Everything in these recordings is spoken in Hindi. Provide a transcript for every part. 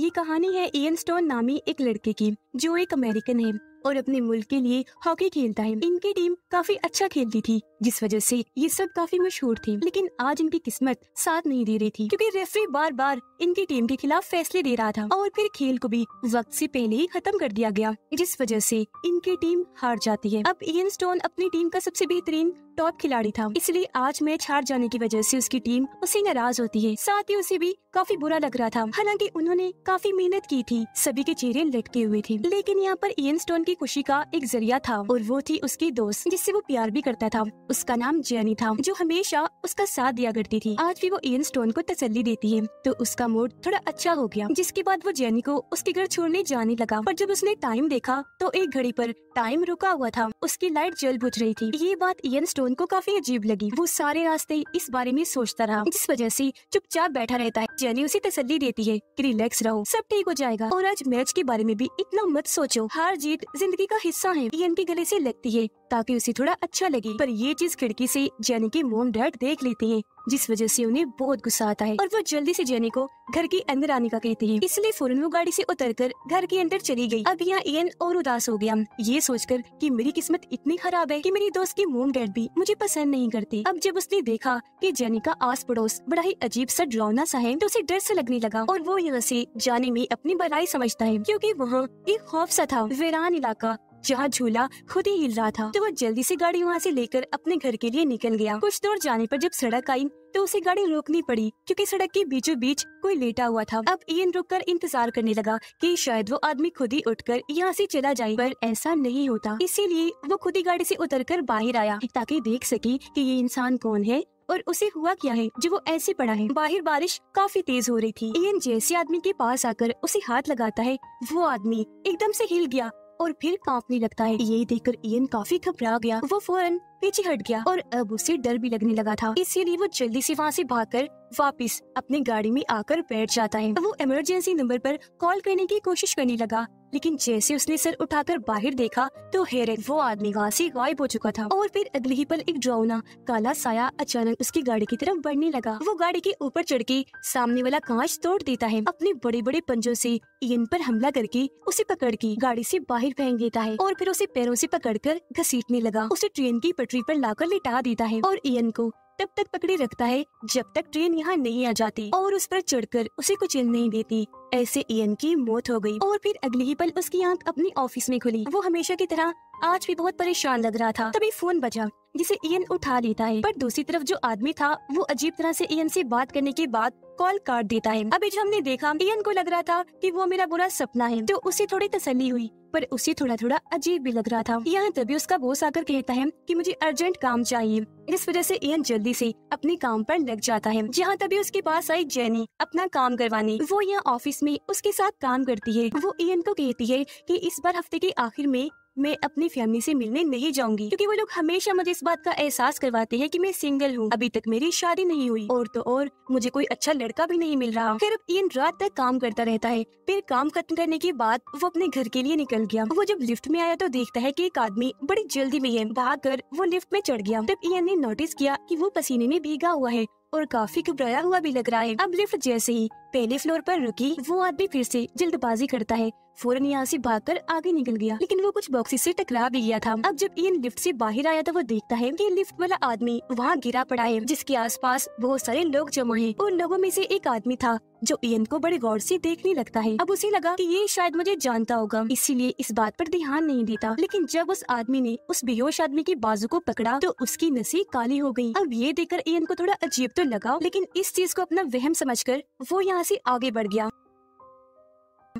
ये कहानी है इयन स्टोन नामी एक लड़के की जो एक अमेरिकन है और अपने मुल्क के लिए हॉकी खेलता है इनकी टीम काफी अच्छा खेलती थी जिस वजह से ये सब काफी मशहूर थी लेकिन आज इनकी किस्मत साथ नहीं दे रही थी क्योंकि रेफरी बार बार इनकी टीम के खिलाफ फैसले दे रहा था और फिर खेल को भी वक्त से पहले ही खत्म कर दिया गया जिस वजह से इनकी टीम हार जाती है अब एन स्टोन अपनी टीम का सबसे बेहतरीन टॉप खिलाड़ी था इसलिए आज मैच हार जाने की वजह से उसकी टीम उसे नाराज होती है साथ ही उसे भी काफी बुरा लग रहा था हालांकि उन्होंने काफी मेहनत की थी सभी के चेहरे लटके हुए थे लेकिन यहाँ पर एन स्टोन की खुशी का एक जरिया था और वो थी उसकी दोस्त जिससे वो प्यार भी करता था उसका नाम जैनी था जो हमेशा उसका साथ दिया करती थी आज भी वो एन स्टोन को तसली देती है तो उसका मूड थोड़ा अच्छा हो गया जिसके बाद वो जैनी को उसके घर छोड़ने जाने लगा पर जब उसने टाइम देखा तो एक घड़ी पर टाइम रुका हुआ था उसकी लाइट जल बुझ रही थी ये बात इन स्टोन को काफी अजीब लगी वो सारे रास्ते इस बारे में सोचता रहा जिस वजह से चुपचाप बैठा रहता है जैनी उसे तसल्ली देती है कि रिलैक्स रहो सब ठीक हो जाएगा और आज मैच के बारे में भी इतना मत सोचो हार जीत जिंदगी का हिस्सा है इयन के गले से लगती है ताकि उसे थोड़ा अच्छा लगे पर ये चीज खिड़की से जैनी की मोम डैड देख लेती हैं जिस वजह से उन्हें बहुत गुस्सा आता है और वो जल्दी से जैनी को घर के अंदर आने का कहती है इसलिए फौरन वो गाड़ी से उतरकर घर के अंदर चली गई अब यहाँ एन और उदास हो गया ये सोचकर कि मेरी किस्मत इतनी खराब है कि मेरी दोस्त की मोम डैड भी मुझे पसंद नहीं करती अब जब उसने देखा की जैनी का आस पड़ोस बड़ा ही अजीब सा डरावना सा है तो उसे डर ऐसी लगने लगा और वो यहाँ ऐसी जाने में अपनी बड़ाई समझता है क्यूँकी वहाँ एक खौफ सा था वीरान इलाका जहाँ झूला खुद ही हिल रहा था तो वो जल्दी से गाड़ी वहाँ से लेकर अपने घर के लिए निकल गया कुछ दूर जाने पर जब सड़क आई तो उसे गाड़ी रोकनी पड़ी क्योंकि सड़क के बीचों बीच कोई लेटा हुआ था अब इयन रुककर इंतजार करने लगा कि शायद वो आदमी खुद ही उठकर यहाँ से चला जाए पर ऐसा नहीं होता इसीलिए वो खुद ही गाड़ी से उतरकर बाहर आया ताकि देख सके कि ये इंसान कौन है और उसे हुआ क्या है जो वो ऐसे पड़ा है बाहर बारिश काफी तेज हो रही थी इयन जैसे आदमी के पास आकर उसे हाथ लगाता है वो आदमी एकदम से हिल गया और फिर कांपने लगता है यही देखकर इयन काफी घबरा गया वो फौरन पीछे हट गया और अब उसे डर भी लगने लगा था इसीलिए वो जल्दी से वहाँ से भागकर वापस अपनी गाड़ी में आकर बैठ जाता है वो इमरजेंसी नंबर पर कॉल करने की कोशिश करने लगा लेकिन जैसे उसने सर उठाकर बाहर देखा तो हेरन वो आदमी वहाँ से गायब हो चुका था और फिर अगले ही पल एक ड्राउना काला साया अचानक उसकी गाड़ी की तरफ बढ़ने लगा वो गाड़ी के ऊपर चढ़ के सामने वाला कांच तोड़ देता है अपने बड़े बड़े पंजों से इन पर हमला करके उसे पकड़ के गाड़ी से बाहर फेंक देता है और फिर उसे पैरों से पकड़कर घसीटने लगा उसे ट्रेन की पटरी पर लाकर लिटा देता है और इन को तब तक पकड़े रखता है जब तक ट्रेन यहाँ नहीं आ जाती और उस पर चढ़कर उसे चिल नहीं देती ऐसे इयन की मौत हो गई और फिर अगले ही पल उसकी आंख अपनी ऑफिस में खुली वो हमेशा की तरह आज भी बहुत परेशान लग रहा था तभी फोन बजा जिसे इयन उठा लेता है पर दूसरी तरफ जो आदमी था वो अजीब तरह से इयन से बात करने के बाद कॉल काट देता है जो हमने देखा इयन को लग रहा था कि वो मेरा बुरा सपना है तो उसे थोड़ी तसली हुई पर उसे थोड़ा थोड़ा अजीब भी लग रहा था यहाँ तभी उसका बोस आकर कहता है कि मुझे अर्जेंट काम चाहिए इस वजह से इयन जल्दी से अपने काम पर लग जाता है जहाँ तभी उसके पास आई जैनी अपना काम करवाने वो यहाँ ऑफिस में उसके साथ काम करती है वो इयन को कहती है कि इस बार हफ्ते के आखिर में मैं अपनी फैमिली से मिलने नहीं जाऊंगी क्योंकि वो लोग हमेशा मुझे इस बात का एहसास करवाते हैं कि मैं सिंगल हूँ अभी तक मेरी शादी नहीं हुई और तो और मुझे कोई अच्छा लड़का भी नहीं मिल रहा फिर इन रात तक काम करता रहता है फिर काम खत्म करने के बाद वो अपने घर के लिए निकल गया वो जब लिफ्ट में आया तो देखता है की एक आदमी बड़ी जल्दी में है भाग कर वो लिफ्ट में चढ़ गया तब इन ने नोटिस किया की वो पसीने में भीगा हुआ है और काफी घबराया हुआ भी लग रहा है अब लिफ्ट जैसे ही पहले फ्लोर पर रुकी वो आदमी फिर से जल्दबाजी करता है फौरन यहाँ से भागकर आगे निकल गया लेकिन वो कुछ बॉक्सेस से टकरा भी गया था अब जब इन लिफ्ट से बाहर आया तो वो देखता है कि लिफ्ट वाला आदमी वहाँ गिरा पड़ा है जिसके आसपास बहुत सारे लोग जमा है और लोगों में से एक आदमी था जो इन को बड़े गौर से देखने लगता है अब उसे लगा कि ये शायद मुझे जानता होगा इसीलिए इस बात पर ध्यान नहीं देता लेकिन जब उस आदमी ने उस बेहोश आदमी के बाजू को पकड़ा तो उसकी नसी काली हो गई अब ये देखकर इन को थोड़ा अजीब तो लगा लेकिन इस चीज को अपना वहम समझकर वो यहाँ से आगे बढ़ गया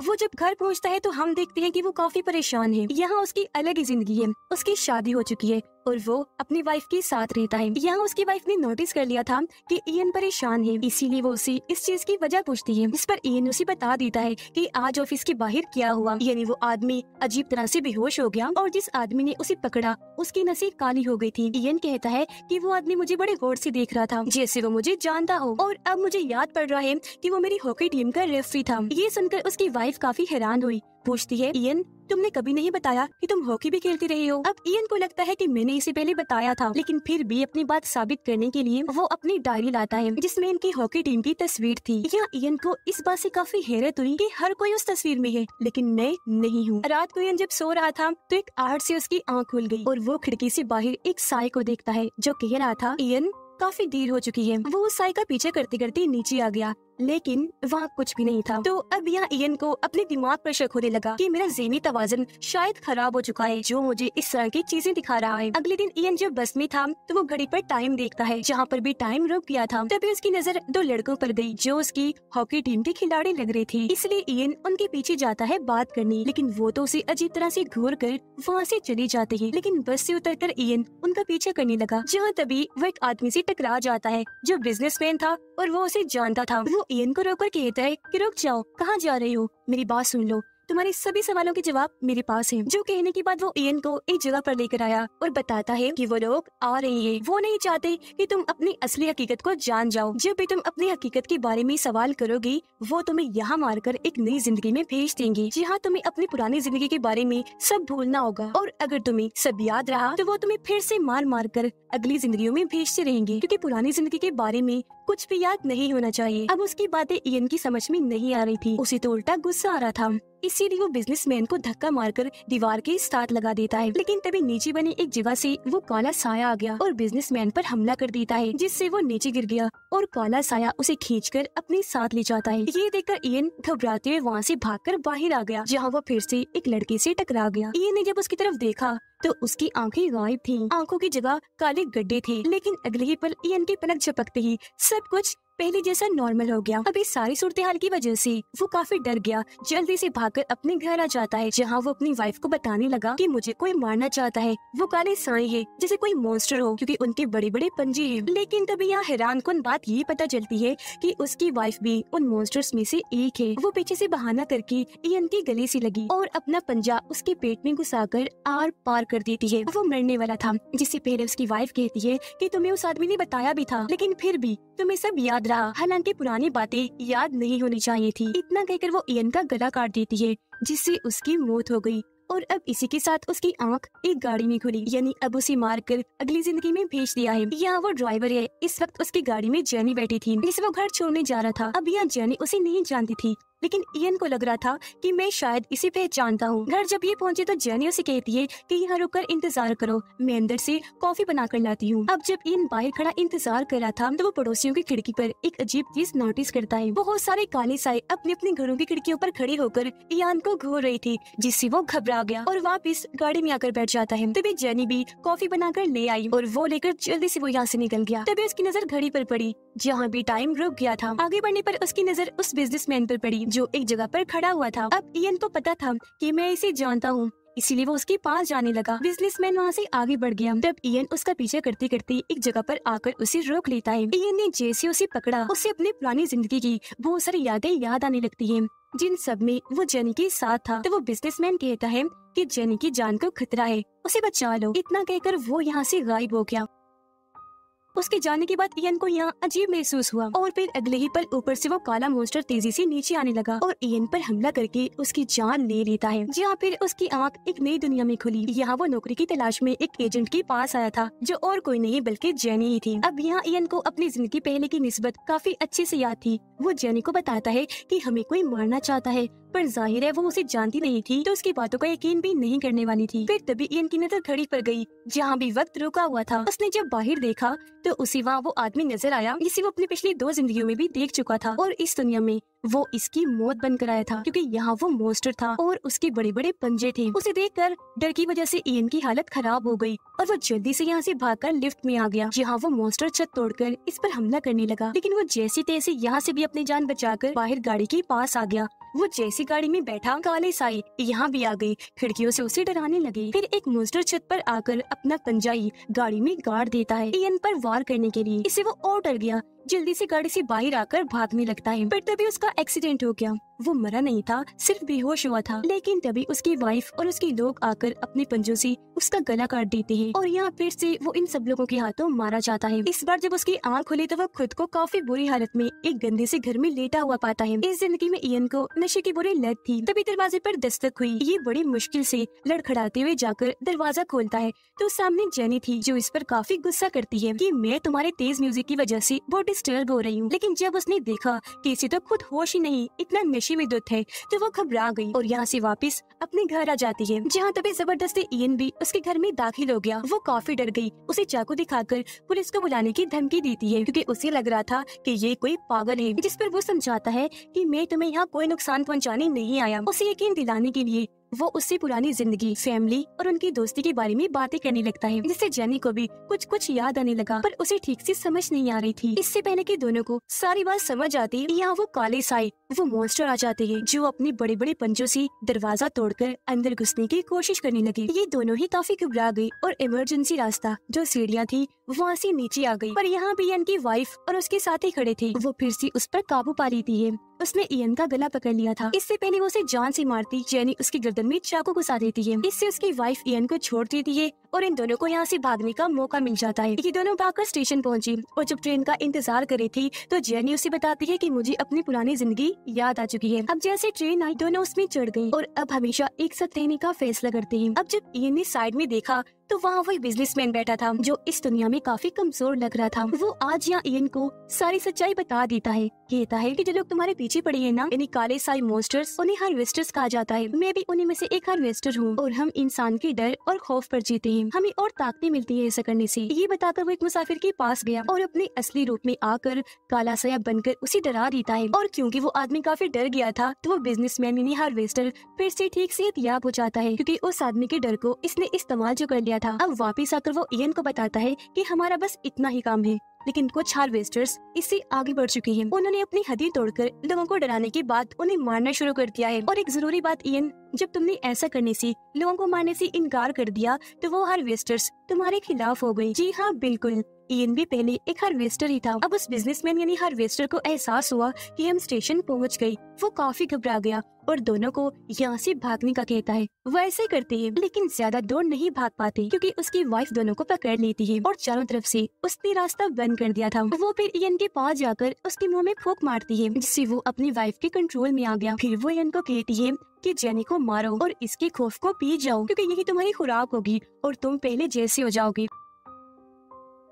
वो जब घर पहुंचता है तो हम देखते हैं कि वो काफी परेशान है यहाँ उसकी अलग ही जिंदगी है उसकी शादी हो चुकी है और वो अपनी वाइफ के साथ रहता है यहाँ उसकी वाइफ ने नोटिस कर लिया था कि इन परेशान है इसीलिए वो उसे इस चीज की वजह पूछती है इस पर इन उसे बता देता है कि आज ऑफिस के बाहर क्या हुआ यानी वो आदमी अजीब तरह से बेहोश हो गया और जिस आदमी ने उसे पकड़ा उसकी नसीब काली हो गई थी इयन कहता है कि वो आदमी मुझे बड़े गौर से देख रहा था जैसे वो मुझे जानता हो और अब मुझे याद पड़ रहा है कि वो मेरी हॉकी टीम का रेफरी था ये सुनकर उसकी वाइफ काफी हैरान हुई पूछती है इयन तुमने कभी नहीं बताया कि तुम हॉकी भी खेलती रही हो अब इयन को लगता है कि मैंने इसे पहले बताया था लेकिन फिर भी अपनी बात साबित करने के लिए वो अपनी डायरी लाता है जिसमे इनकी हॉकी टीम की तस्वीर थी यहाँ इयन को इस बात ऐसी काफी हैरत हुई की हर कोई उस तस्वीर में है लेकिन मैं नहीं हूँ रात को इयन जब सो रहा था तो एक आहट ऐसी उसकी आँख खुल गयी और वो खिड़की ऐसी बाहर एक साय को देखता है जो कह रहा था इयन काफी देर हो चुकी है वो उस साई का पीछे करते करते नीचे आ गया लेकिन वहाँ कुछ भी नहीं था तो अब यहाँ इयन को अपने दिमाग पर शक होने लगा कि मेरा जहनी तवाजन शायद खराब हो चुका है जो मुझे इस तरह की चीजें दिखा रहा है अगले दिन इयन जब बस में था तो वो घड़ी पर टाइम देखता है जहाँ पर भी टाइम रुक गया था तभी उसकी नजर दो लड़कों पर गई जो उसकी हॉकी टीम के खिलाड़ी लग रहे थे इसलिए इयन उनके पीछे जाता है बात करने लेकिन वो तो उसे अजीब तरह से घूर कर वहाँ से चले जाते हैं लेकिन बस से उतर कर इयन उनका पीछा करने लगा जहाँ तभी वो एक आदमी से टकरा जाता है जो बिजनेसमैन था और वो उसे जानता था वो एन को रोक कर कहता है कि रुक जाओ कहाँ जा रही हो मेरी बात सुन लो तुम्हारे सभी सवालों के जवाब मेरे पास हैं। जो कहने के बाद वो एन को एक जगह पर लेकर आया और बताता है कि वो लोग आ रहे हैं वो नहीं चाहते कि तुम अपनी असली हकीकत को जान जाओ जब भी तुम अपनी हकीकत के बारे में सवाल करोगी वो तुम्हें यहाँ मारकर एक नई जिंदगी में भेज देंगी जहाँ तुम्हें अपनी पुरानी जिंदगी के बारे में सब भूलना होगा और अगर तुम्हें सब याद रहा तो वो तुम्हें फिर से मार मार कर अगली जिंदगी में भेजते रहेंगे क्योंकि पुरानी जिंदगी के बारे में कुछ भी याद नहीं होना चाहिए अब उसकी बातें इन की समझ में नहीं आ रही थी उसे तो उल्टा गुस्सा आ रहा था इसीलिए वो बिजनेसमैन को धक्का मारकर दीवार के साथ लगा देता है लेकिन तभी नीचे बनी एक जगह से वो काला साया आ गया और बिजनेसमैन पर हमला कर देता है जिससे वो नीचे गिर गया और काला साया उसे खींचकर अपने साथ ले जाता है ये देखकर इन घबराते हुए वहाँ से भागकर बाहर आ गया जहाँ वो फिर से एक लड़के से टकरा गया इन ने जब उसकी तरफ देखा तो उसकी आंखें गायब थी आंखों की जगह काले गड्ढे थे लेकिन अगले ही पल इन के पलक झपकते ही सब कुछ पहले जैसा नॉर्मल हो गया अभी सारी सूरत हाल की वजह से वो काफी डर गया जल्दी से भागकर अपने घर आ जाता है जहाँ वो अपनी वाइफ को बताने लगा कि मुझे कोई मारना चाहता है वो काले साई है जैसे कोई मॉन्स्टर हो क्योंकि उनके बड़े बड़े पंजे हैं लेकिन तभी यहाँ हैरान कन बात ये पता चलती है कि उसकी वाइफ भी उन मॉन्स्टर्स में से एक है वो पीछे से बहाना करके इयन के गले से लगी और अपना पंजा उसके पेट में घुसा कर आर पार कर देती है वो मरने वाला था जिससे पहले उसकी वाइफ कहती है की तुम्हें उस आदमी ने बताया भी था लेकिन फिर भी तुम्हें सब याद रहा हालांकि पुरानी बातें याद नहीं होनी चाहिए थी इतना कहकर वो इयन का गला काट देती है जिससे उसकी मौत हो गई और अब इसी के साथ उसकी आंख एक गाड़ी में खुली यानी अब उसे मार कर अगली जिंदगी में भेज दिया है यहाँ वो ड्राइवर है इस वक्त उसकी गाड़ी में जैनी बैठी थी जिसे वो घर छोड़ने जा रहा था अब यहाँ जैनी उसे नहीं जानती थी लेकिन इयन को लग रहा था कि मैं शायद इसे पहचानता हूँ घर जब ये पहुंचे तो जैनी उसे कहती है कि यहाँ रुक कर इंतजार करो मैं अंदर से कॉफी बना कर लाती हूँ अब जब इयन बाहर खड़ा इंतजार कर रहा था तो वो पड़ोसियों की खिड़की पर एक अजीब चीज नोटिस करता है बहुत सारे काले साए अपने अपने घरों की खिड़कियों पर खड़े होकर इयान को घूर रही थी जिससे वो घबरा गया और वापिस गाड़ी में आकर बैठ जाता है तभी जैनी भी कॉफी बनाकर ले आई और वो लेकर जल्दी से वो यहाँ से निकल गया तभी उसकी नजर घड़ी पर पड़ी जहाँ भी टाइम रुक गया था आगे बढ़ने पर उसकी नजर उस बिजनेसमैन पर पड़ी जो एक जगह पर खड़ा हुआ था अब इयन को पता था कि मैं इसे जानता हूँ इसीलिए वो उसके पास जाने लगा बिजनेसमैन वहाँ ऐसी आगे बढ़ गया तब इयन उसका पीछे करते करते एक जगह पर आकर उसे रोक लेता है इयन ने जैसे उसे पकड़ा उसे अपनी पुरानी जिंदगी की बहुत सारी यादें याद आने लगती है जिन सब में वो जेनी के साथ था तो वो बिजनेसमैन कहता है कि जेनी की जान को खतरा है उसे बचा लो इतना कहकर वो यहाँ से गायब हो गया उसके जाने के बाद इयन को यहाँ अजीब महसूस हुआ और फिर अगले ही पल ऊपर से वो काला मोस्टर तेजी से नीचे आने लगा और इयन पर हमला करके उसकी जान ले लेता है जहाँ फिर उसकी आंख एक नई दुनिया में खुली यहाँ वो नौकरी की तलाश में एक एजेंट के पास आया था जो और कोई नहीं बल्कि जैनी ही थी अब यहाँ इयन को अपनी जिंदगी पहले की नस्बत काफी अच्छे से याद थी वो जैनी को बताता है की हमें कोई मारना चाहता है पर जाहिर है वो उसे जानती नहीं थी तो उसकी बातों का यकीन भी नहीं करने वाली थी फिर तभी इन की नजर घड़ी पर गई जहाँ भी वक्त रुका हुआ था उसने जब बाहर देखा तो उसी वहाँ वो आदमी नजर आया जिसे वो अपनी पिछली दो जिंदगियों में भी देख चुका था और इस दुनिया में वो इसकी मौत बनकर आया था क्योंकि यहाँ वो मोस्टर था और उसके बड़े बड़े पंजे थे उसे देखकर डर की वजह से इयन की हालत खराब हो गई और वो जल्दी से यहाँ से भागकर लिफ्ट में आ गया जहाँ वो मोस्टर छत तोड़कर इस पर हमला करने लगा लेकिन वो जैसे तैसे यहाँ से भी अपनी जान बचाकर बाहर गाड़ी के पास आ गया वो जैसी गाड़ी में बैठा काले साई यहाँ भी आ गई खिड़कियों से उसे डराने लगी फिर एक मोस्टर छत पर आकर अपना पंजाई गाड़ी में गाड़ देता है एन पर वार करने के लिए इसे वो और डर गया जल्दी से गाड़ी से बाहर आकर भागने लगता है पर तभी उसका एक्सीडेंट हो गया वो मरा नहीं था सिर्फ बेहोश हुआ था लेकिन तभी उसकी वाइफ और उसके लोग आकर अपने पंजों से उसका गला काट देते हैं और यहाँ फिर से वो इन सब लोगों के हाथों मारा जाता है इस बार जब उसकी आँख खुली तो वो खुद को काफी बुरी हालत में एक गंदे से घर में लेटा हुआ पाता है इस जिंदगी में इयन को नशे की बुरी लत थी तभी दरवाजे पर दस्तक हुई ये बड़ी मुश्किल से लड़खड़ाते हुए जाकर दरवाजा खोलता है तो सामने जैनी थी जो इस पर काफी गुस्सा करती है की मैं तुम्हारे तेज म्यूजिक की वजह से बहुत छोटी स्टेयर हो रही हूँ लेकिन जब उसने देखा कि इसे तो खुद होश ही नहीं इतना नशे में दुत है तो वो घबरा गई और यहाँ से वापस अपने घर आ जाती है जहाँ तभी जबरदस्ती इन भी उसके घर में दाखिल हो गया वो काफी डर गई उसे चाकू दिखाकर पुलिस को बुलाने की धमकी देती है क्योंकि उसे लग रहा था कि ये कोई पागल है जिस पर वो समझाता है कि मैं तुम्हें यहाँ कोई नुकसान पहुँचाने नहीं आया उसे यकीन दिलाने के लिए वो उससे पुरानी जिंदगी फैमिली और उनकी दोस्ती के बारे में बातें करने लगता है जिससे जैनी को भी कुछ कुछ याद आने लगा पर उसे ठीक से समझ नहीं आ रही थी इससे पहले कि दोनों को सारी बात समझ आती यहाँ वो काले साए वो मॉन्स्टर आ जाते हैं जो अपने बड़े बड़े पंजों से दरवाजा तोड़कर अंदर घुसने की कोशिश करने लगे ये दोनों ही काफी घबरा गयी और इमरजेंसी रास्ता जो सीढ़ियाँ थी वहाँ से नीचे आ गई पर यहाँ भी इनकी वाइफ और उसके साथ ही खड़े थे वो फिर से उस पर काबू पा रही थी उसने इयन का गला पकड़ लिया था इससे पहले वो उसे जान से मारती जैनी उसकी गर्दन में चाकू घुसा देती है इससे उसकी वाइफ इयन को छोड़ देती है और इन दोनों को यहाँ से भागने का मौका मिल जाता है ये दोनों भागकर स्टेशन पहुंची और जब ट्रेन का इंतजार कर रही थी तो जेनी उसे बताती है कि मुझे अपनी पुरानी जिंदगी याद आ चुकी है अब जैसे ट्रेन आई दोनों उसमें चढ़ गयी और अब हमेशा एक साथ रहने का फैसला करते है अब जब इन ने साइड में देखा तो वहाँ वही बिजनेसमैन बैठा था जो इस दुनिया में काफी कमजोर लग रहा था वो आज यहाँ इन को सारी सच्चाई बता देता है कहता है कि जो लोग तुम्हारे पीछे पड़े हैं ना इन्हें काले साई मोस्टर्स उन्हें हार्वेस्टर्स कहा जाता है मैं भी उन्हीं में से एक हार्वेस्टर हूँ और हम इंसान के डर और खौफ पर जीते हैं रहीम हमें और ताकतें मिलती है ऐसा करने से ये बताकर वो एक मुसाफिर के पास गया और अपने असली रूप में आकर काला सया बनकर उसे डरा देता है और क्योंकि वो आदमी काफी डर गया था तो वो मैन यानी हार्वेस्टर फिर से ठीक से याब हो जाता है क्यूँकी उस आदमी के डर को इसने इस्तेमाल जो कर लिया था अब वापिस आकर वो एन को बताता है की हमारा बस इतना ही काम है लेकिन कुछ हार्वेस्टर्स इससे आगे बढ़ चुके हैं उन्होंने अपनी हदी तोड़कर लोगों को डराने के बाद उन्हें मारना शुरू कर दिया है और एक जरूरी बात इन जब तुमने ऐसा करने से लोगों को मारने से इनकार कर दिया तो वो हार्वेस्टर्स तुम्हारे खिलाफ हो गयी जी हाँ बिल्कुल इन भी पहले एक हार्वेस्टर ही था अब उस बिजनेसमैन यानी हार्वेस्टर को एहसास हुआ कि हम स्टेशन पहुंच गए वो काफी घबरा गया और दोनों को यहाँ से भागने का कहता है वो ऐसे करते हैं लेकिन ज्यादा दूर नहीं भाग पाते क्योंकि उसकी वाइफ दोनों को पकड़ लेती है और चारों तरफ से उसने रास्ता बंद कर दिया था वो फिर इन के पास जाकर उसके मुंह में फूक मारती है जिससे वो अपनी वाइफ के कंट्रोल में आ गया फिर वो इन को कहती है कि जेनी को मारो और इसके खौफ को पी जाओ क्योंकि यही तुम्हारी खुराक होगी और तुम पहले जैसे हो जाओगे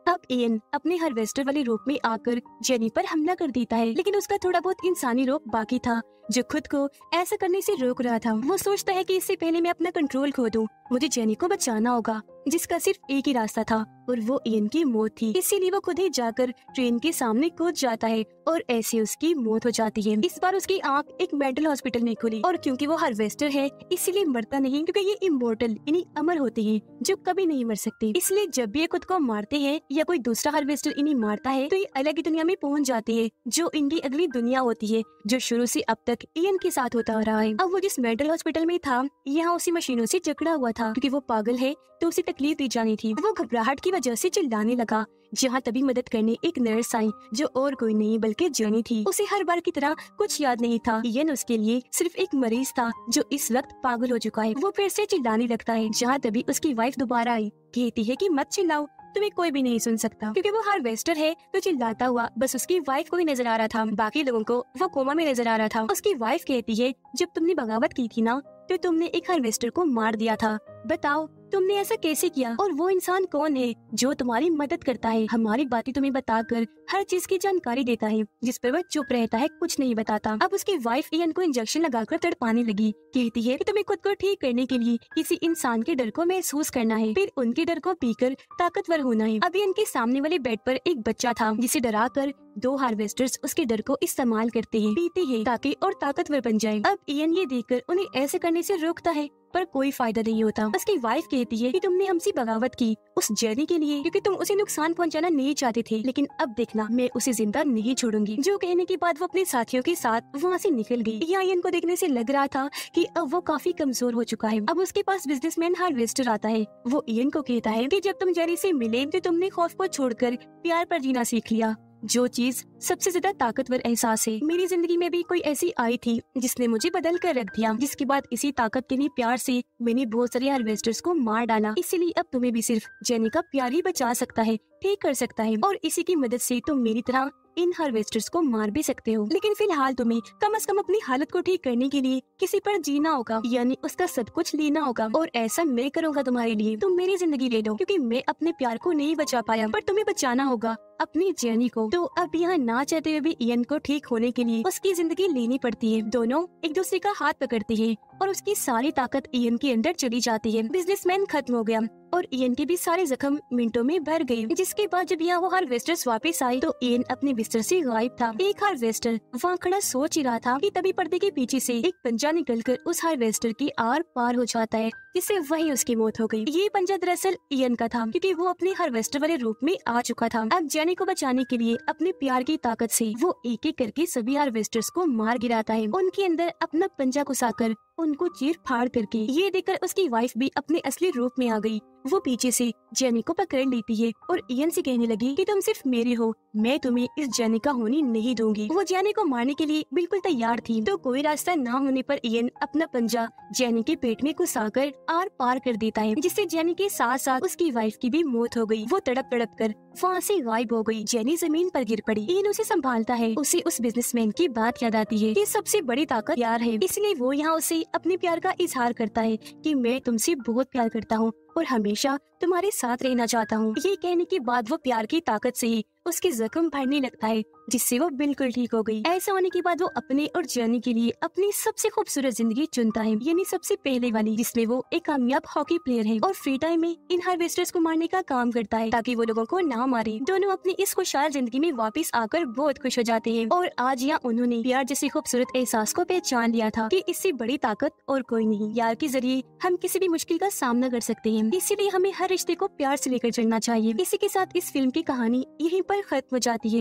अब एन अपने हार्वेस्टर वाले रूप में आकर जेनी पर हमला कर देता है लेकिन उसका थोड़ा बहुत इंसानी रूप बाकी था जो खुद को ऐसा करने से रोक रहा था वो सोचता है कि इससे पहले मैं अपना कंट्रोल खो दूं मुझे जेनी को बचाना होगा जिसका सिर्फ एक ही रास्ता था और वो एन की मौत थी इसीलिए वो खुद ही जाकर ट्रेन के सामने कूद जाता है और ऐसे उसकी मौत हो जाती है इस बार उसकी आंख एक मेंटल हॉस्पिटल में खुली और क्योंकि वो हार्वेस्टर है इसीलिए मरता नहीं क्योंकि ये इमोर्टल इन्हें अमर होते हैं जो कभी नहीं मर सकते इसलिए जब भी ये खुद को मारते है या कोई दूसरा हार्वेस्टर इन्हें मारता है तो ये अलग ही दुनिया में पहुँच जाती है जो इनकी अगली दुनिया होती है जो शुरू ऐसी अब तक एन के साथ होता रहा है अब वो जिस मेंटल हॉस्पिटल में था यहाँ उसी मशीनों ऐसी जकड़ा हुआ था क्यूँकी वो पागल है तो उसी तकलीफ दी जानी थी वो घबराहट की वजह से चिल्लाने लगा जहाँ तभी मदद करने एक नर्स आई जो और कोई नहीं बल्कि जर्नी थी उसे हर बार की तरह कुछ याद नहीं था यन उसके लिए सिर्फ एक मरीज था जो इस वक्त पागल हो चुका है वो फिर से चिल्लाने लगता है जहाँ तभी उसकी वाइफ दोबारा आई कहती है की मत चिल्लाओ तुम्हें कोई भी नहीं सुन सकता क्योंकि वो हार्वेस्टर है तो चिल्लाता हुआ बस उसकी वाइफ को ही नजर आ रहा था बाकी लोगों को वो कोमा में नजर आ रहा था उसकी वाइफ कहती है जब तुमने बगावत की थी ना तो तुमने एक हार्वेस्टर को मार दिया था बताओ तुमने ऐसा कैसे किया और वो इंसान कौन है जो तुम्हारी मदद करता है हमारी बातें तुम्हें बताकर हर चीज की जानकारी देता है जिस पर वह चुप रहता है कुछ नहीं बताता अब उसकी वाइफ इयन को इंजेक्शन लगाकर तड़पाने लगी कहती है कि तुम्हें खुद को ठीक करने के लिए किसी इंसान के डर को महसूस करना है फिर उनके डर को पीकर ताकतवर होना है अब इनके के सामने वाले बेड पर एक बच्चा था जिसे डरा कर दो हार्वेस्टर्स उसके डर को इस्तेमाल करते हैं पीते हैं ताकि और ताकतवर बन जाए अब इयन ये देखकर उन्हें ऐसे करने से रोकता है पर कोई फायदा नहीं होता उसकी वाइफ कहती है कि तुमने हमसे बगावत की उस जेरी के लिए क्योंकि तुम उसे नुकसान पहुंचाना नहीं चाहते थे लेकिन अब देखना मैं उसे जिंदा नहीं छोड़ूंगी जो कहने के बाद वो अपने साथियों के साथ वहाँ से निकल गई यायन को देखने से लग रहा था कि अब वो काफी कमजोर हो चुका है अब उसके पास बिजनेसमैन हार्वेस्टर आता है वो इयन को कहता है की जब तुम जेरी से मिले तो तुमने खौफ को छोड़कर प्यार पर जीना सीख लिया जो चीज सबसे ज्यादा ताकतवर एहसास है मेरी जिंदगी में भी कोई ऐसी आई थी जिसने मुझे बदल कर रख दिया जिसके बाद इसी ताकत के लिए प्यार से मैंने बहुत सारे हार्वेस्टर्स को मार डाला इसीलिए अब तुम्हें भी सिर्फ जेनी का प्यार ही बचा सकता है ठीक कर सकता है और इसी की मदद से तुम मेरी तरह इन हार्वेस्टर्स को मार भी सकते हो लेकिन फिलहाल तुम्हें कम अज कम अपनी हालत को ठीक करने के लिए किसी पर जीना होगा यानी उसका सब कुछ लेना होगा और ऐसा मैं करूँगा तुम्हारे लिए तुम मेरी जिंदगी ले लो क्यूँकी मैं अपने प्यार को नहीं बचा पाया पर तुम्हें बचाना होगा अपनी जर्नी को तो अब यहाँ ना चाहते हुए भी इयन को ठीक होने के लिए उसकी जिंदगी लेनी पड़ती है दोनों एक दूसरे का हाथ पकड़ती है और उसकी सारी ताकत ईयन के अंदर चली जाती है बिजनेसमैन खत्म हो गया और ईयन के भी सारे जख्म मिनटों में भर गए जिसके बाद जब यहाँ वो हार्वेस्टर्स वापस आए तो ईयन अपने बिस्तर से गायब था एक हार्वेस्टर वहाँ खड़ा सोच ही रहा था कि तभी पर्दे के पीछे से एक पंजा निकलकर उस हार्वेस्टर के आर पार हो जाता है जिससे वही उसकी मौत हो गई ये पंजा दरअसल ईयन का था क्योंकि वो अपने हार्वेस्टर वाले रूप में आ चुका था अब जैनी को बचाने के लिए अपने प्यार की ताकत से वो एक एक करके सभी हार्वेस्टर्स को मार गिराता है उनके अंदर अपना पंजा घुसाकर उनको चीर फाड़ करके ये देखकर उसकी वाइफ भी अपने असली रूप में आ गई वो पीछे से जेनी को पकड़ लेती है और इयन से कहने लगी कि तुम सिर्फ मेरे हो मैं तुम्हें इस जेनी का होनी नहीं दूंगी वो जेनी को मारने के लिए बिल्कुल तैयार थी तो कोई रास्ता न होने पर इयन अपना पंजा जेनी के पेट में घुसा कर आर पार कर देता है जिससे जेनी के साथ साथ उसकी वाइफ की भी मौत हो गयी वो तड़प तड़प कर वहाँ से गायब हो गयी जेनी जमीन पर गिर पड़ी इयन उसे संभालता है उसे उस मैन की बात याद आती है ये सबसे बड़ी ताकत प्यार है इसलिए वो यहाँ उसे अपने प्यार का इजहार करता है कि मैं तुमसे बहुत प्यार करता हूँ और हमेशा तुम्हारे साथ रहना चाहता हूँ ये कहने के बाद वो प्यार की ताकत से उसके जख्म भरने लगता है जिससे वो बिल्कुल ठीक हो गई ऐसा होने के बाद वो अपने और जर्नी के लिए अपनी सबसे खूबसूरत जिंदगी चुनता है यानी सबसे पहले वाली जिसमें वो एक कामयाब हॉकी प्लेयर है और फ्री टाइम में इन हार्वेस्टर्स को मारने का काम करता है ताकि वो लोगों को ना मारे दोनों अपनी इस खुशहाल जिंदगी में वापस आकर बहुत खुश हो जाते हैं और आज यहाँ उन्होंने प्यार जैसे खूबसूरत एहसास को पहचान लिया था की इससे बड़ी ताकत और कोई नहीं यार के जरिए हम किसी भी मुश्किल का सामना कर सकते हैं इसीलिए हमें हर रिश्ते को प्यार से लेकर चलना चाहिए इसी के साथ इस फिल्म की कहानी यहीं पर ख़त्म हो जाती है